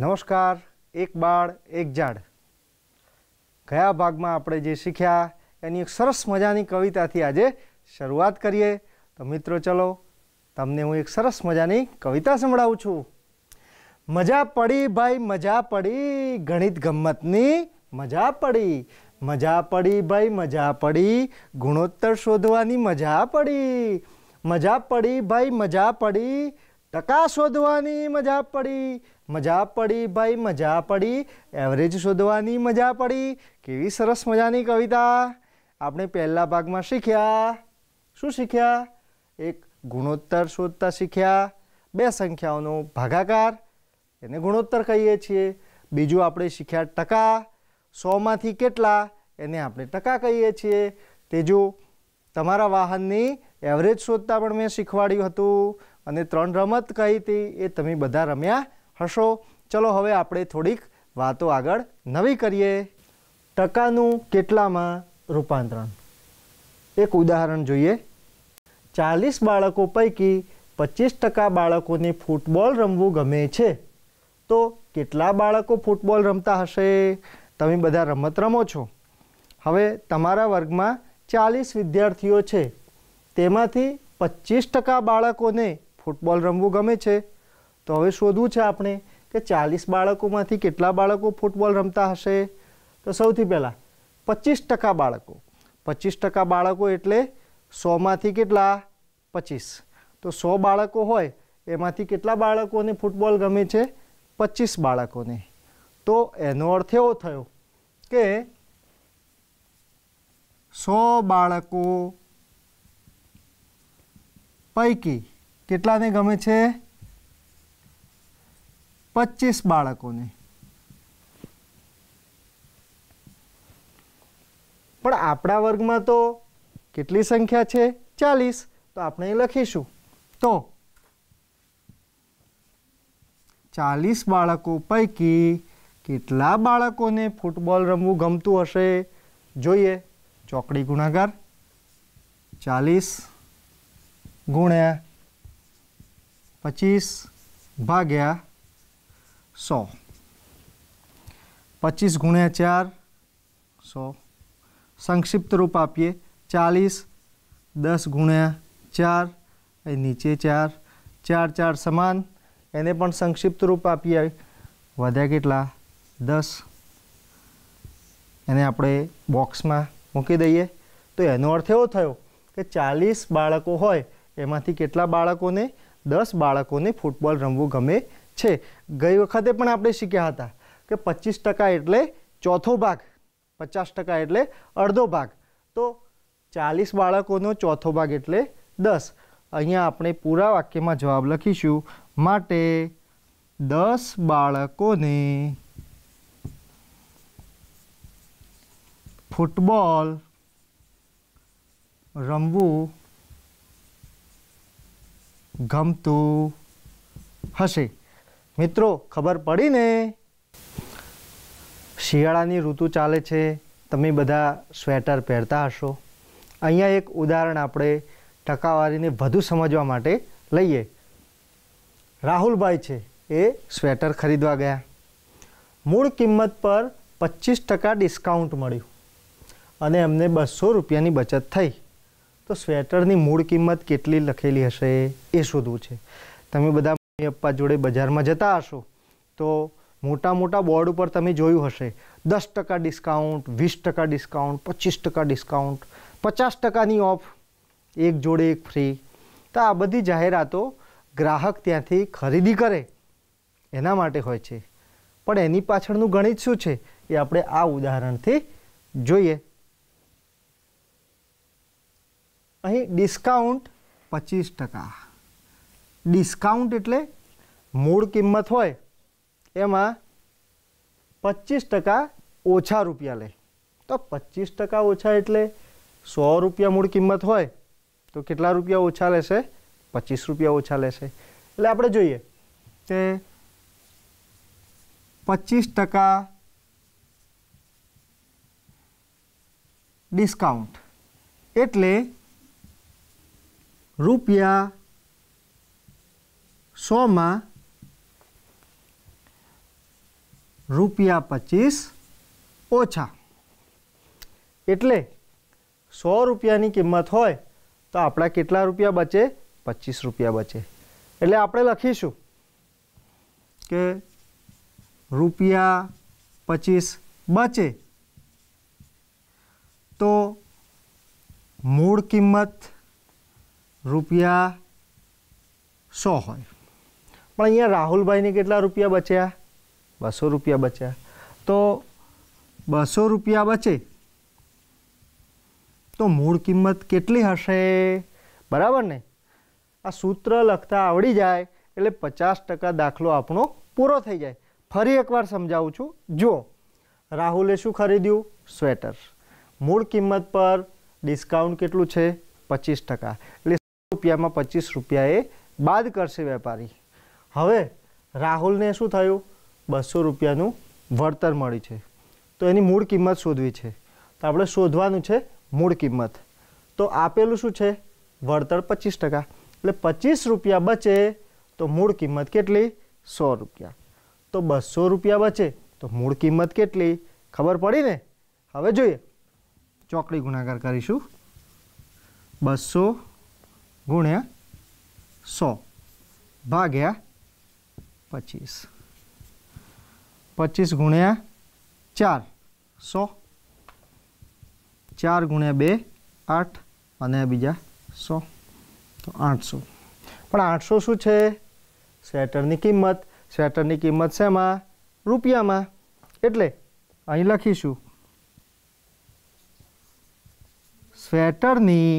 નમસ્કાર એક બાળ એક ઝાડ કયા ભાગમાં આપણે જે શીખ્યા એની એક સરસ મજાની કવિતાથી આજે શરૂઆત કરીએ તો મિત્રો ચલો તમને હું એક સરસ મજાની કવિતા સંભળાવું છું મજા પડી ભાઈ મજા પડી ગણિત ગમ્મતની મજા પડી મજા પડી ભાઈ મજા પડી ગુણોત્તર શોધવાની મજા પડી મજા પડી ભાઈ મજા પડી ટકા શોધવાની મજા પડી મજા પડી ભાઈ મજા પડી એવરેજ શોધવાની મજા પડી કેવી સરસ મજાની કવિતા આપણે પહેલા ભાગમાં શીખ્યા શું શીખ્યા એક ગુણોત્તર શોધતા શીખ્યા બે સંખ્યાઓનો ભાગાકાર એને ગુણોત્તર કહીએ છીએ બીજું આપણે શીખ્યા ટકા સોમાંથી કેટલા એને આપણે ટકા કહીએ છીએ તે જો તમારા વાહનની એવરેજ શોધતા પણ મેં શીખવાડ્યું હતું અને ત્રણ રમત કહી હતી એ તમે બધા રમ્યા હશો ચલો હવે આપણે થોડીક વાતો આગળ નવી કરીએ ટકાનું કેટલામાં રૂપાંતરણ એક ઉદાહરણ જોઈએ ચાલીસ બાળકો પૈકી પચીસ ટકા બાળકોને ફૂટબોલ રમવું ગમે છે તો કેટલા બાળકો ફૂટબોલ રમતા હશે તમે બધા રમત રમો છો હવે તમારા વર્ગમાં ચાલીસ વિદ્યાર્થીઓ છે તેમાંથી પચીસ ટકા બાળકોને ફૂટબોલ રમવું ગમે છે તો હવે શોધવું છે આપણે કે ચાલીસ બાળકોમાંથી કેટલા બાળકો ફૂટબોલ રમતા હશે તો સૌથી પહેલાં પચીસ ટકા બાળકો પચીસ ટકા બાળકો એટલે સોમાંથી કેટલા પચીસ તો સો બાળકો હોય એમાંથી કેટલા બાળકોને ફૂટબોલ ગમે છે પચીસ બાળકોને તો એનો અર્થ એવો થયો કે સો બાળકો પૈકી કેટલાને ગમે છે પચીસ બાળકોને પણ આપણા વર્ગમાં તો કેટલી સંખ્યા છે ચાલીસ તો આપણે લખીશું તો ચાલીસ બાળકો પૈકી કેટલા બાળકોને ફૂટબોલ રમવું ગમતું હશે જોઈએ ચોકડી ગુણાકાર ચાલીસ ગુણ્યા પચીસ ભાગ્યા સો પચીસ ગુણ્યા ચાર સો સંક્ષિપ્ત રૂપ આપીએ ચાલીસ દસ ગુણ્યા ચાર એ નીચે ચાર ચાર ચાર સમાન એને પણ સંક્ષિપ્ત રૂપ આપીએ વધ્યા કેટલા દસ એને આપણે બોક્સમાં મૂકી દઈએ તો એનો અર્થ એવો થયો કે ચાલીસ બાળકો હોય એમાંથી કેટલા બાળકોને દસ બાળકોને ફૂટબોલ રમવું ગમે છે ગઈ વખતે પણ આપણે શીખ્યા હતા કે પચીસ ટકા એટલે ચોથો ભાગ પચાસ ટકા એટલે અડધો ભાગ તો ચાલીસ બાળકોનો ચોથો ભાગ એટલે દસ અહીંયા આપણે પૂરા વાક્યમાં જવાબ લખીશું માટે દસ બાળકોને ફૂટબોલ રમવું ગમતું હશે મિત્રો ખબર પડીને શિયાળાની ઋતુ ચાલે છે તમે બધા સ્વેટર પહેરતા હશો અહીંયા એક ઉદાહરણ આપણે ટકાવારીને વધુ સમજવા માટે લઈએ રાહુલભાઈ છે એ સ્વેટર ખરીદવા ગયા મૂળ કિંમત પર પચીસ ટકા ડિસ્કાઉન્ટ મળ્યું અને એમને બસો રૂપિયાની બચત થઈ તો સ્વેટરની મૂળ કિંમત કેટલી લખેલી હશે એ શોધવું છે તમે બધા અપ્પા જોડે બજારમાં જતા હશો તો મોટા મોટા બોર્ડ ઉપર તમે જોયું હશે દસ ટકા ડિસ્કાઉન્ટ વીસ ટકા ડિસ્કાઉન્ટ પચીસ ટકા ડિસ્કાઉન્ટ પચાસ ટકાની ઓફ એક જોડે એક ફ્રી તો આ બધી જાહેરાતો ગ્રાહક ત્યાંથી ખરીદી કરે એના માટે હોય છે પણ એની પાછળનું ગણિત શું છે એ આપણે આ ઉદાહરણથી જોઈએ અહીં ડિસ્કાઉન્ટ પચીસ ટકા ડિસ્કાઉન્ટ એટલે મૂળ કિંમત હોય એમાં પચીસ ટકા ઓછા રૂપિયા લે તો પચીસ ટકા ઓછા એટલે સો રૂપિયા મૂળ કિંમત હોય તો કેટલા રૂપિયા ઓછા લેશે પચીસ રૂપિયા ઓછા લેશે એટલે આપણે જોઈએ કે પચીસ ટકા ડિસ્કાઉન્ટ એટલે રૂપિયા સોમાં રૂપિયા પચીસ ઓછા એટલે સો રૂપિયાની કિંમત હોય તો આપણા કેટલા રૂપિયા બચે પચીસ રૂપિયા બચે એટલે આપણે લખીશું કે રૂપિયા પચીસ બચે તો મૂળ કિંમત રૂપિયા સો હોય પણ અહીંયા રાહુલભાઈને કેટલા રૂપિયા બચ્યા બસો રૂપિયા બચ્યા તો બસો રૂપિયા બચે તો મૂળ કિંમત કેટલી હશે બરાબર ને આ સૂત્ર લખતા આવડી જાય એટલે પચાસ ટકા દાખલો આપણો પૂરો થઈ જાય ફરી એકવાર સમજાવું છું જો રાહુલે શું ખરીદ્યું સ્વેટર મૂળ કિંમત પર ડિસ્કાઉન્ટ કેટલું છે પચીસ ટકા એટલે સો રૂપિયામાં પચીસ રૂપિયા એ બાદ કરશે વેપારી હવે રાહુલને શું થયું બસો રૂપિયાનું વળતર મળી છે તો એની મૂળ કિંમત શોધવી છે તો આપણે શોધવાનું છે મૂળ કિંમત તો આપેલું શું છે વળતર પચીસ ટકા એટલે પચીસ રૂપિયા બચે તો મૂળ કિંમત કેટલી સો રૂપિયા તો બસો રૂપિયા બચે તો મૂળ કિંમત કેટલી ખબર પડી ને હવે જોઈએ ચોકડી ગુણાકાર કરીશું બસો ગુણ્યા સો ભાગ્યા પચીસ પચીસ ગુણ્યા ચાર સો ચાર ગુણ્યા બે આઠ અને બીજા સો તો આઠસો પણ આઠસો શું છે સ્વેટરની કિંમત સ્વેટરની કિંમત શેમાં રૂપિયામાં એટલે અહીં લખીશું સ્વેટરની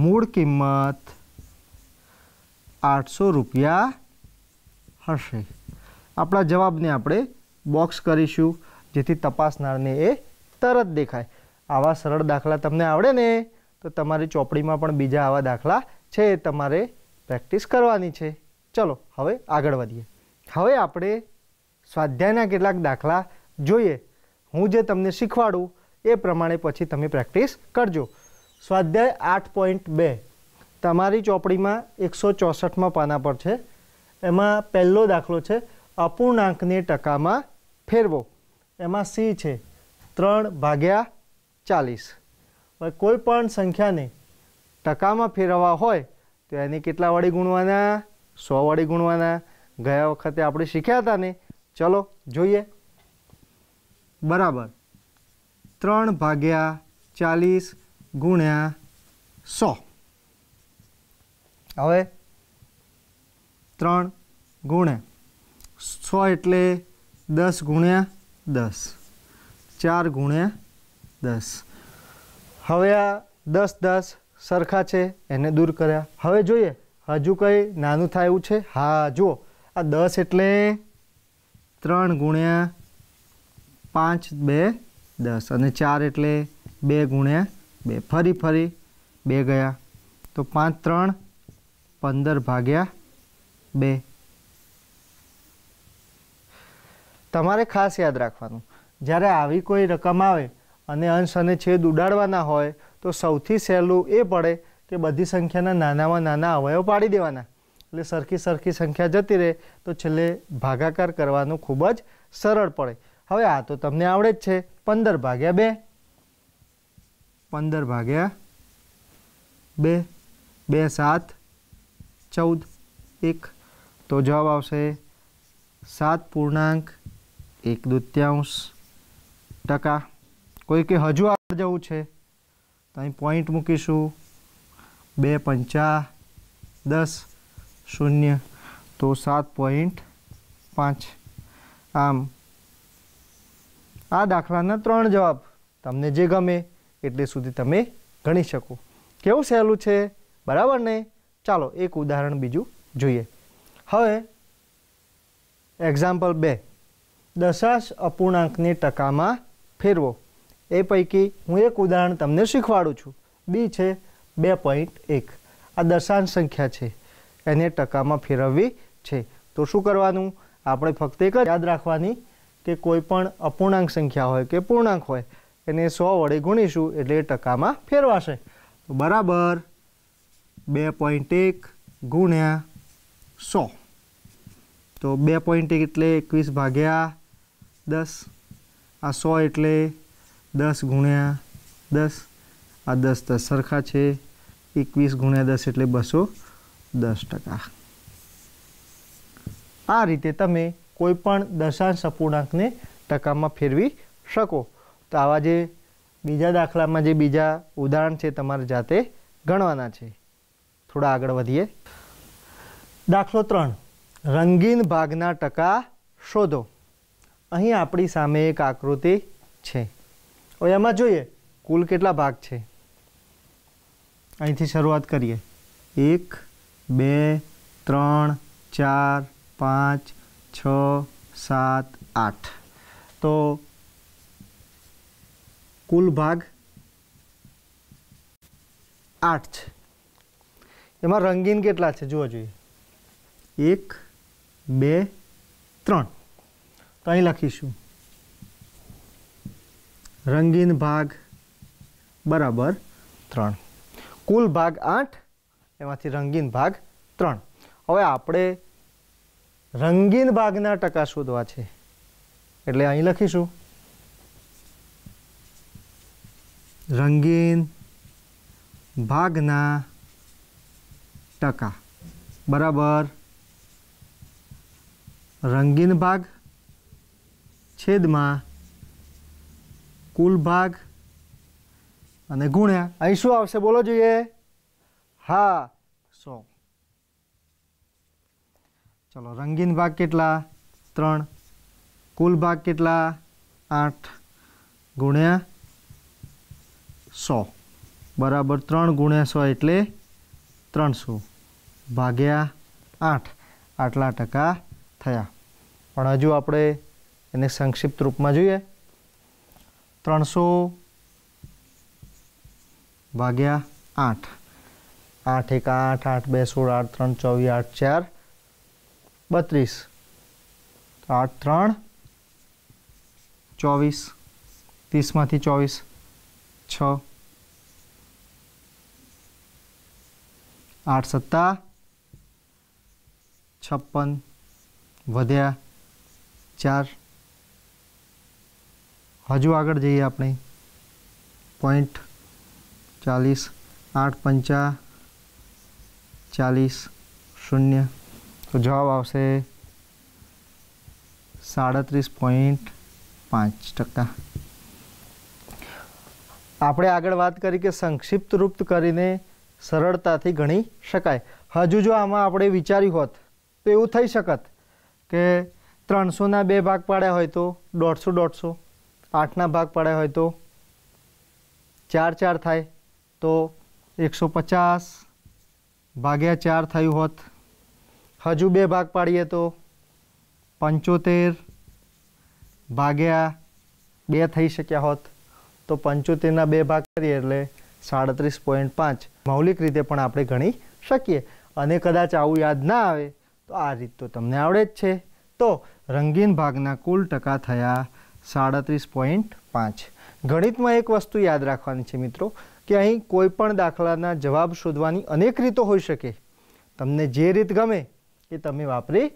મૂળ કિંમત આઠસો રૂપિયા હશે આપણા જવાબને આપણે બોક્સ કરીશું જેથી તપાસનારને એ તરત દેખાય આવા સરળ દાખલા તમને આવડે ને તો તમારી ચોપડીમાં પણ બીજા આવા દાખલા છે તમારે પ્રેક્ટિસ કરવાની છે ચલો હવે આગળ વધીએ હવે આપણે સ્વાધ્યાયના કેટલાક દાખલા જોઈએ હું જે તમને શીખવાડું એ પ્રમાણે પછી તમે પ્રેક્ટિસ કરજો સ્વાધ્યાય આઠ પોઈન્ટ બે તમારી ચોપડીમાં એકસો ચોસઠમાં પાના પર છે એમાં પહેલો દાખલો છે અપૂર્ણાંકને ટકામાં ફેરવો એમાં સી છે ત્રણ ભાગ્યા ચાલીસ કોઈ પણ સંખ્યાને ટકામાં ફેરવવા હોય તો એને કેટલા વળી ગુણવાના સો વળી ગુણવાના ગયા વખતે આપણે શીખ્યા હતા ને ચલો જોઈએ બરાબર ત્રણ ભાગ્યા ચાલીસ ગુણ્યા સો હવે ત્રણ ગુણ્યા છ એટલે દસ ગુણ્યા દસ ચાર ગુણ્યા દસ હવે આ દસ દસ સરખા છે એને દૂર કર્યા હવે જોઈએ હજુ કંઈ નાનું થાય એવું છે હા જુઓ આ દસ એટલે ત્રણ ગુણ્યા પાંચ બે દસ અને ચાર એટલે બે ગુણ્યા બે ફરી ફરી બે ગયા તો પાંચ ત્રણ પંદર ભાગ્યા બે તમારે ખાસ યાદ રાખવાનું જ્યારે આવી કોઈ રકમ આવે અને અંશ અને છેદ ઉડાડવાના હોય તો સૌથી સહેલું એ પડે કે બધી સંખ્યાના નાનામાં નાના અવયવ પાડી દેવાના એટલે સરખી સરખી સંખ્યા જતી રહે તો છેલ્લે ભાગાકાર કરવાનું ખૂબ જ સરળ પડે હવે આ તો તમને આવડે જ છે પંદર ભાગ્યા બે પંદર ભાગ્યા બે બે સાત ચૌદ એક તો જવાબ આવશે સાત પૂર્ણાંક એક દૂત્યાંશ ટકા કોઈ કે હજુ આગળ જવું છે તો અહીં પોઈન્ટ મૂકીશું બે પંચા દસ શૂન્ય તો સાત પોઈન્ટ પાંચ આમ આ દાખલાના ત્રણ જવાબ તમને જે ગમે એટલે સુધી તમે ગણી શકો કેવું સહેલું છે બરાબર ને ચાલો એક ઉદાહરણ બીજું જોઈએ હવે એક્ઝામ્પલ બે દશાંશ અપૂર્ણાંકને ટકામાં ફેરવો એ પૈકી હું એક ઉદાહરણ તમને શીખવાડું છું બી છે બે પોઈન્ટ એક આ દશાંશ સંખ્યા છે એને ટકામાં ફેરવવી છે તો શું કરવાનું આપણે ફક્ત એક યાદ રાખવાની કે કોઈ પણ અપૂર્ણાંક સંખ્યા હોય કે પૂર્ણાંક હોય એને સો વડે ગુણીશું એટલે ટકામાં ફેરવાશે બરાબર બે પોઈન્ટ એક ગુણ્યા સો તો બે પોઈન્ટ એક એટલે એકવીસ ભાગ્યા દસ આ સો એટલે દસ ગુણ્યા દસ આ દસ દસ સરખા છે એકવીસ ગુણ્યા દસ એટલે બસો દસ ટકા આ રીતે તમે કોઈપણ દશાંશ અપૂર્ણાંકને ટકામાં ફેરવી શકો તો આવા જે બીજા દાખલામાં જે બીજા ઉદાહરણ છે તમારે જાતે ગણવાના છે થોડા આગળ વધીએ દાખલો ત્રણ રંગીન ભાગના ટકા શોધો અહીં આપણી સામે એક આકૃતિ છે હવે એમાં જોઈએ કુલ કેટલા ભાગ છે અહીંથી શરૂઆત કરીએ એક બે ત્રણ ચાર પાંચ છ સાત આઠ તો કુલ ભાગ આઠ છે એમાં રંગીન કેટલા છે જોવા જોઈએ એક બે ત્રણ તો અહીં લખીશું રંગીન ભાગ બરાબર ત્રણ કુલ ભાગ આઠ એમાંથી રંગીન ભાગ ત્રણ હવે આપણે રંગીન ભાગના ટકા શોધવા છે એટલે અહીં લખીશું રંગીન ભાગના ટકા બરાબર રંગીન ભાગ છેદમાં કુલ ભાગ અને ગુણ્યા અહીં શું આવશે બોલો જોઈએ હા સો ચલો રંગીન ભાગ કેટલા ત્રણ કુલ ભાગ કેટલા આઠ ગુણ્યા સો બરાબર ત્રણ ગુણ્યા સો એટલે ત્રણસો ભાગ્યા આઠ આટલા ટકા થયા પણ હજુ આપણે એને સંક્ષિપ્ત રૂપમાં જોઈએ ત્રણસો ભાગ્યા આઠ આઠ એક આઠ આઠ બે સોળ આઠ ત્રણ ચોવીસ આઠ ચાર બત્રીસ આઠ ત્રણ ચોવીસ ત્રીસમાંથી ચોવીસ છ આઠ સત્તા છપ્પન વધ્યા ચાર હજુ આગળ જઈએ આપણે પોઈન્ટ ચાલીસ આઠ પંચા ચાલીસ શૂન્ય તો જવાબ આવશે સાડત્રીસ પોઈન્ટ પાંચ ટકા આપણે આગળ વાત કરી કે સંક્ષિપ્ત રૂપ કરીને સરળતાથી ગણી શકાય હજુ જો આમાં આપણે વિચાર્યું હોત તો એવું થઈ શકત કે ત્રણસોના બે ભાગ પાડ્યા હોય તો દોઢસો દોઢસો આઠના ભાગ પાડ્યા હોય તો ચાર ચાર થાય તો એકસો પચાસ ભાગ્યા ચાર થયું હોત હજુ બે ભાગ પાડીએ તો પંચોતેર ભાગ્યા બે થઈ શક્યા હોત તો પંચોતેરના બે ભાગ કરીએ એટલે સાડત્રીસ પોઈન્ટ પાંચ મૌલિક રીતે પણ આપણે ગણી શકીએ અને કદાચ આવું યાદ ના આવે તો આ રીત તો તમને આવડે જ છે તો રંગીન ભાગના કુલ ટકા થયા સાડત્રીસ પોઈન્ટ પાંચ ગણિતમાં એક વસ્તુ યાદ રાખવાની છે મિત્રો કે અહીં કોઈ પણ દાખલાના જવાબ શોધવાની અનેક રીતો હોઈ શકે તમને જે રીત ગમે એ તમે વાપરી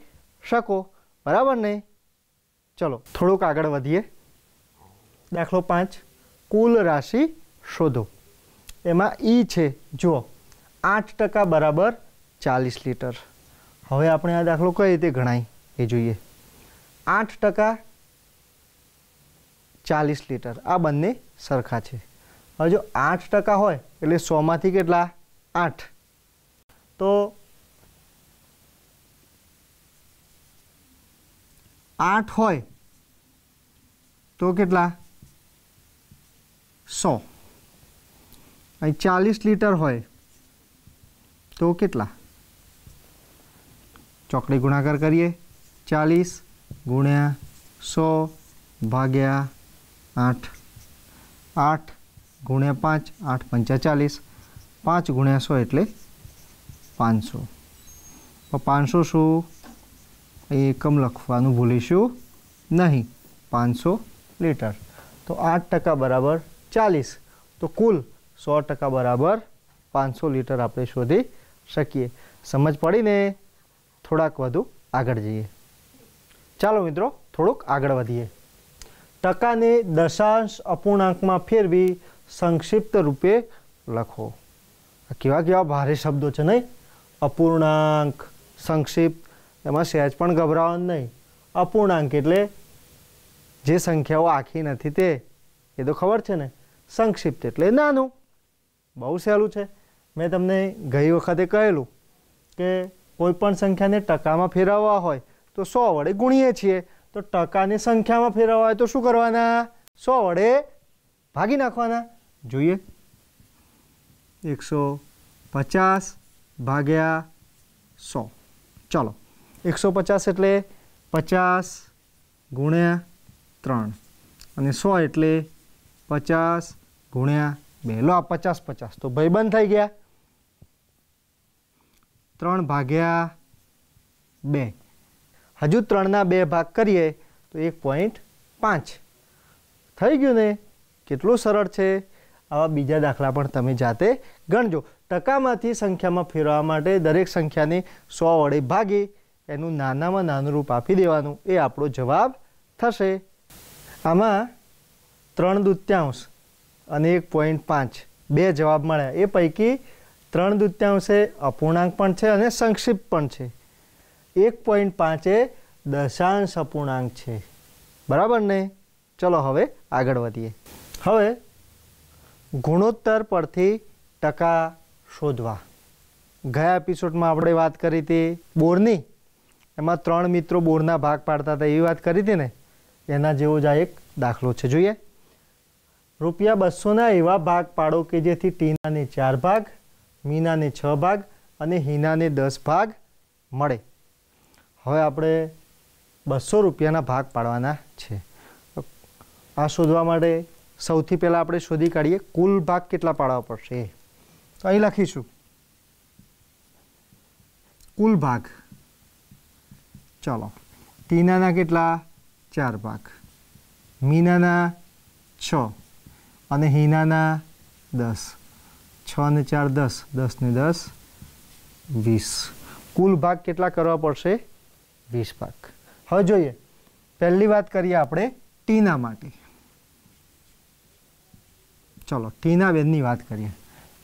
શકો બરાબર ને ચલો થોડુંક આગળ વધીએ દાખલો પાંચ કુલ રાશિ શોધો એમાં ઈ છે જુઓ આઠ ટકા બરાબર ચાલીસ લીટર હવે આપણે આ દાખલો કઈ રીતે ગણાય એ જોઈએ આઠ ટકા ચાલીસ લીટર આ બંને સરખા છે હવે જો આઠ ટકા હોય એટલે સોમાંથી કેટલા આઠ તો આઠ હોય તો કેટલા સો અહીં ચાલીસ લીટર હોય તો કેટલા ચોકડી ગુણાકાર કરીએ 40 * 100 / 8 8 * 5 85 40 5 * 100 એટલે 500 તો 500 શું એ એકમ લખવાનું ભૂલીશું નહીં 500 લિટર તો 8% = 40 તો કુલ 100% = 500 લિટર આપણે શોધી શકીએ સમજ પડી ને થોડાક વધુ આગળ જઈએ ચાલો મિત્રો થોડુંક આગળ વધીએ ટકાને દશાંશ અપૂર્ણાંકમાં ફેરવી સંક્ષિપ્ત રૂપે લખો કેવા કેવા ભારે શબ્દો છે નહીં અપૂર્ણાંક સંક્ષિપ્ત એમાં સહેજ પણ ગભરાવાનું નહીં અપૂર્ણાંક એટલે જે સંખ્યાઓ આખી નથી તે એ તો ખબર છે ને સંક્ષિપ્ત એટલે નાનું બહુ સહેલું છે મેં તમને ગઈ વખતે કહેલું કે કોઈપણ સંખ્યાને ટકામાં ફેરવવા હોય તો સો વડે ગુણીએ છીએ તો ટકાને સંખ્યામાં ફેરવવા હોય તો શું કરવાના સો વડે ભાગી નાખવાના જોઈએ એકસો પચાસ ભાગ્યા સો ચાલો એકસો પચાસ એટલે પચાસ ગુણ્યા ત્રણ અને સો એટલે પચાસ ગુણ્યા બે લો આ પચાસ પચાસ તો ભાઈ બંધ થઈ ગયા ત્રણ ભાગ્યા બે હજુ ત્રણના બે ભાગ કરીએ તો એક પોઈન્ટ પાંચ થઈ ગયું ને કેટલું સરળ છે આવા બીજા દાખલા પણ તમે જાતે ગણજો ટકામાંથી સંખ્યામાં ફેરવવા માટે દરેક સંખ્યાને સો વડે ભાગે એનું નાનામાં નાનું રૂપ આપી દેવાનું એ આપણો જવાબ થશે આમાં ત્રણ દૂત્યાંશ અને એક પોઈન્ટ પાંચ બે જવાબ મળ્યા એ પૈકી ત્રણ દૃત્યાંશે અપૂર્ણાંક પણ છે અને સંક્ષિપ્ત પણ છે એક પોઈન્ટ પાંચે દશાંશ અપૂર્ણાંક છે બરાબર ને ચલો હવે આગળ વધીએ હવે ગુણોત્તર પરથી ટકા શોધવા ગયા એપિસોડમાં આપણે વાત કરી હતી બોરની એમાં ત્રણ મિત્રો બોરના ભાગ પાડતા હતા એવી વાત કરી હતી ને એના જેવો જ આ એક દાખલો છે જોઈએ રૂપિયા બસોના એવા ભાગ પાડો કે જેથી ટીના ચાર ભાગ મીનાને છ ભાગ અને હિનાને દસ ભાગ મળે હવે આપણે બસો રૂપિયાના ભાગ પાડવાના છે આ શોધવા માટે સૌથી પહેલાં આપણે શોધી કાઢીએ કુલ ભાગ કેટલા પાડવા પડશે તો અહીં લખીશું કુલ ભાગ ચલો ટીનાના કેટલા ચાર ભાગ મીનાના છ અને હિનાના દસ છ ને ચાર દસ દસ ને દસ વીસ કુલ ભાગ કેટલા કરવા પડશે વીસ ભાગ હવે જોઈએ પહેલી વાત કરીએ આપણે ટીના માટે ચલો ટીના બેનની વાત કરીએ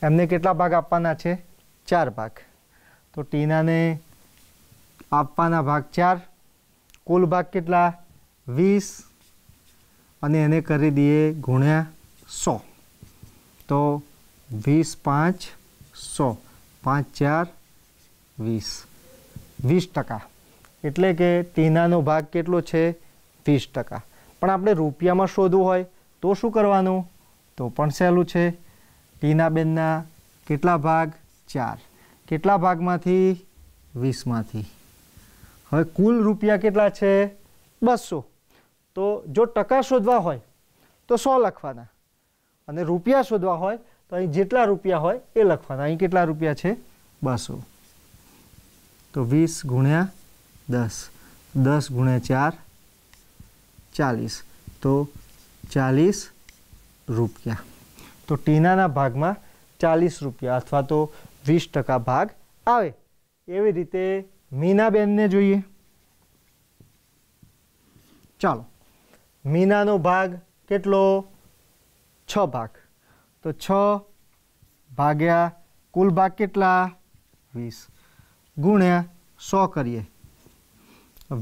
એમને કેટલા ભાગ આપવાના છે ચાર ભાગ તો ટીનાને આપવાના ભાગ ચાર કુલ ભાગ કેટલા વીસ અને એને કરી દઈએ ગુણ્યા સો તો વીસ પાંચ સો પાંચ ચાર વીસ વીસ ટકા એટલે કે ટીનાનો ભાગ કેટલો છે વીસ ટકા પણ આપણે રૂપિયામાં શોધવું હોય તો શું કરવાનું તો પણ સહેલું છે ટીનાબેનના કેટલા ભાગ ચાર કેટલા ભાગમાંથી વીસમાંથી હવે કુલ રૂપિયા કેટલા છે બસો તો જો ટકા શોધવા હોય તો સો લખવાના અને રૂપિયા શોધવા હોય તો અહીં જેટલા રૂપિયા હોય એ લખવાના અહીં કેટલા રૂપિયા છે બસો તો વીસ ગુણ્યા દસ દસ ગુણ્યા ચાર ચાલીસ તો ચાલીસ રૂપિયા તો ટીનાના ભાગમાં ચાલીસ રૂપિયા અથવા તો વીસ ટકા ભાગ આવે એવી રીતે મીનાબેનને જોઈએ ચાલો મીનાનો ભાગ કેટલો છ ભાગ તો છ ભાગ્યા કુલ ભાગ કેટલા વીસ ગુણ્યા સો કરીએ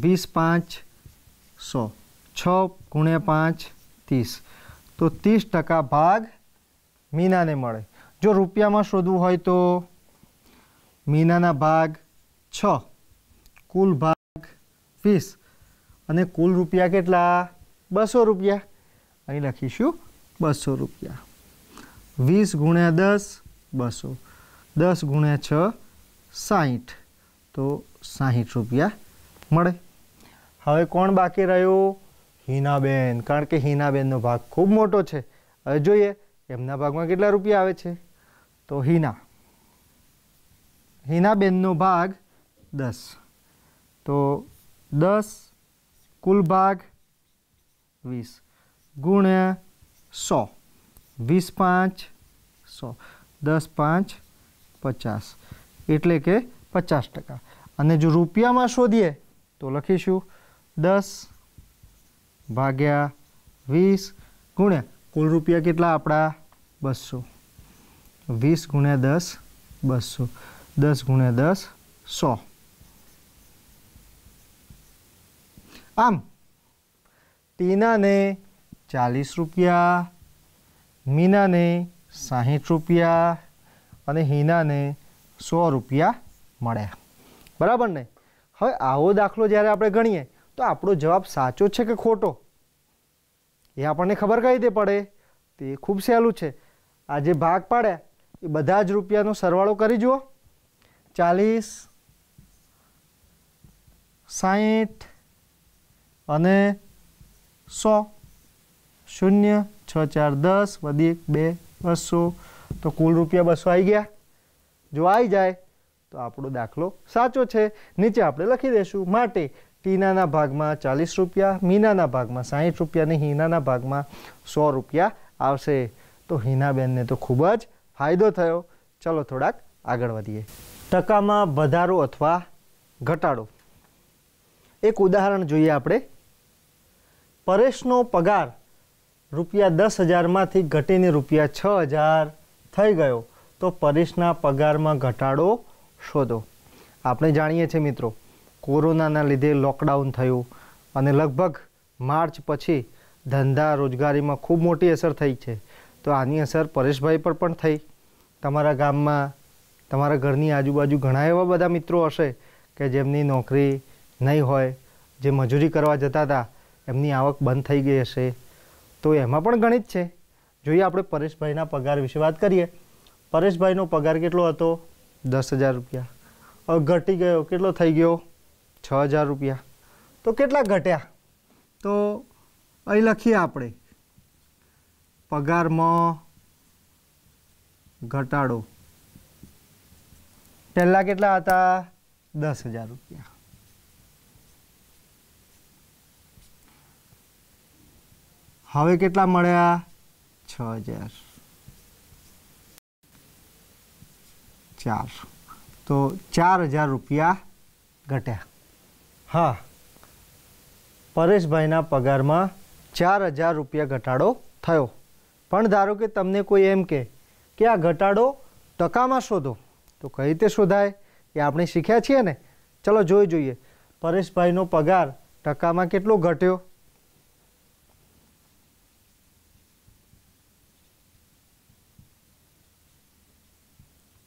વીસ પાંચ સો છ ગુણ્યા પાંચ ત્રીસ તો ત્રીસ ટકા ભાગ મીનાને મળે જો રૂપિયામાં શોધવું હોય તો મીનાના ભાગ છ કુલ ભાગ વીસ અને કુલ રૂપિયા કેટલા બસો રૂપિયા અહીં લખીશું બસો રૂપિયા વીસ ગુણ્યા દસ બસો દસ ગુણ્યા છ સાહીઠ તો સાહીઠ રૂપિયા મળે હવે કોણ બાકી રહ્યું હિનાબેન કારણ કે હિનાબેનનો ભાગ ખૂબ મોટો છે હવે જોઈએ એમના ભાગમાં કેટલા રૂપિયા આવે છે તો હિના હિનાબેનનો ભાગ દસ તો દસ કુલ ભાગ વીસ ગુણ્યા સો વીસ પાંચ સો દસ પાંચ પચાસ એટલે કે પચાસ ટકા અને જો રૂપિયામાં શોધીએ તો લખીશું દસ ભાગ્યા વીસ ગુણ્યા કુલ રૂપિયા કેટલા આપણા બસો વીસ ગુણ્યા દસ બસો દસ ગુણ્યા દસ સો આમ ટીનાને ચાલીસ રૂપિયા મીનાને સાહીઠ રૂપિયા અને હિનાને સો રૂપિયા મળ્યા બરાબર ને હવે આવો દાખલો જ્યારે આપણે ગણીએ તો આપણો જવાબ સાચો છે કે ખોટો એ આપણને ખબર કઈ રીતે પડે તે ખૂબ સહેલું છે આ જે ભાગ પાડ્યા એ બધા જ રૂપિયાનો સરવાળો કરી જુઓ ચાલીસ સાહીઠ અને સો શૂન્ય ચાર દસ વધી એક બે બસો તો કુલ રૂપિયા બસો આવી ગયા જો આવી જાય તો આપણો દાખલો સાચો છે નીચે આપણે લખી દઈશું માટે ટીનાના ભાગમાં ચાલીસ રૂપિયા મીનાના ભાગમાં સાહીઠ રૂપિયા અને હિનાના ભાગમાં સો રૂપિયા આવશે તો હિનાબેનને તો ખૂબ જ ફાયદો થયો ચલો થોડાક આગળ વધીએ ટકામાં વધારો અથવા ઘટાડો એક ઉદાહરણ જોઈએ આપણે પરેશનો પગાર રૂપિયા દસ હજારમાંથી ઘટીને રૂપિયા છ હજાર થઈ ગયો તો પરેશના પગારમાં ઘટાડો શોધો આપણે જાણીએ છીએ મિત્રો કોરોનાના લીધે લોકડાઉન થયું અને લગભગ માર્ચ પછી ધંધા રોજગારીમાં ખૂબ મોટી અસર થઈ છે તો આની અસર પરેશભાઈ પર પણ થઈ તમારા ગામમાં તમારા ઘરની આજુબાજુ ઘણા એવા બધા મિત્રો હશે કે જેમની નોકરી નહીં હોય જે મજૂરી કરવા જતા હતા એમની આવક બંધ થઈ ગઈ હશે તો એમાં પણ ગણિત છે જોઈએ આપણે પરેશભાઈના પગાર વિશે વાત કરીએ પરેશભાઈનો પગાર કેટલો હતો દસ હજાર રૂપિયા ઘટી ગયો કેટલો થઈ ગયો છ હજાર રૂપિયા તો કેટલા ઘટ્યા તો અહીં લખીએ આપણે પગારમાં ઘટાડો પહેલાં કેટલા હતા દસ હજાર રૂપિયા હવે કેટલા મળ્યા છ હજાર ચાર તો ચાર હજાર રૂપિયા ઘટ્યા હા પરેશભાઈના પગારમાં ચાર હજાર રૂપિયા ઘટાડો થયો પણ ધારો કે તમને કોઈ એમ કે કે આ ઘટાડો ટકામાં શોધો તો કઈ રીતે શોધાય એ આપણે શીખ્યા છીએ ને ચલો જોઈ જોઈએ પરેશભાઈનો પગાર ટકામાં કેટલો ઘટ્યો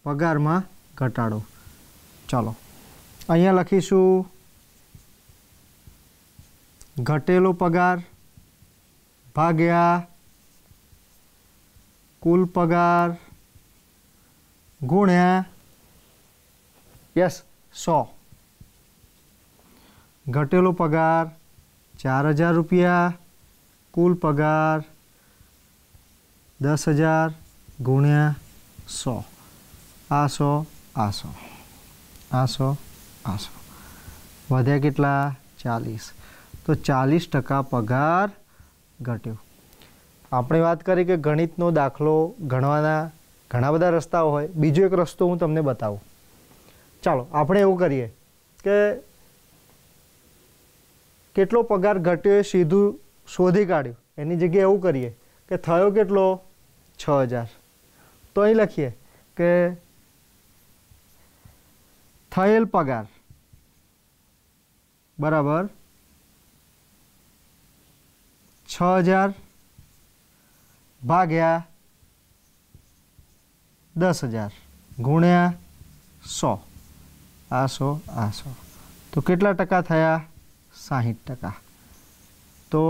પગારમાં ઘટાડો ચાલો અહીંયા લખીશું ઘટેલો પગાર ભાગ્યા કુલ પગાર ગુણ્યા યસ સો ઘટેલો પગાર ચાર હજાર રૂપિયા કુલ પગાર દસ હજાર ગુણ્યા સો આસો આસો આસો આસો વધ્યા કેટલા ચાલીસ તો ચાલીસ ટકા પગાર ઘટ્યો આપણે વાત કરી કે ગણિતનો દાખલો ગણવાના ઘણા બધા રસ્તાઓ હોય બીજો એક રસ્તો હું તમને બતાવું ચાલો આપણે એવું કરીએ કે કેટલો પગાર ઘટ્યો એ સીધું શોધી કાઢ્યું એની જગ્યાએ એવું કરીએ કે થયો કેટલો છ હજાર તો અહીં લખીએ કે થયેલ પગાર બરાબર છ હજાર ભાગ્યા દસ હજાર ગુણ્યા સો આ સો આ સો તો કેટલા ટકા થયા સાહીઠ ટકા તો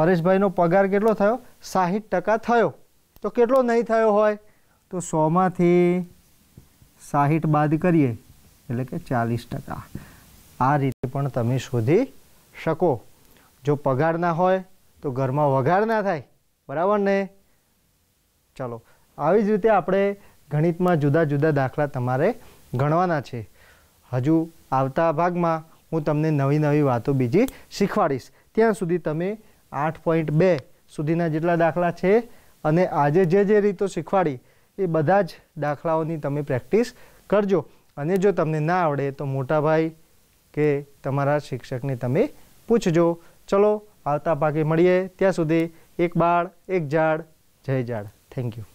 પરેશભાઈનો પગાર કેટલો થયો સાહીઠ ટકા થયો તો કેટલો નહીં થયો હોય તો સોમાંથી સાહીઠ બાદ કરીએ એટલે કે ચાલીસ ટકા આ રીતે પણ તમે શોધી શકો જો પગાર ના હોય તો ઘરમાં વઘાર ના થાય બરાબર ને ચાલો આવી જ રીતે આપણે ગણિતમાં જુદા જુદા દાખલા તમારે ગણવાના છે હજુ આવતા ભાગમાં હું તમને નવી નવી વાતો બીજી શીખવાડીશ ત્યાં સુધી તમે આઠ પોઈન્ટ બે સુધીના જેટલા દાખલા છે અને આજે જે જે રીતો શીખવાડી એ બધા જ દાખલાઓની તમે પ્રેક્ટિસ કરજો અને જો તમને ના આવડે તો મોટા ભાઈ કે તમારા શિક્ષકને તમે પૂછજો ચલો આવતા ભાગે મળીએ ત્યાં સુધી એક બાળ એક ઝાડ જય ઝાડ થેન્ક યુ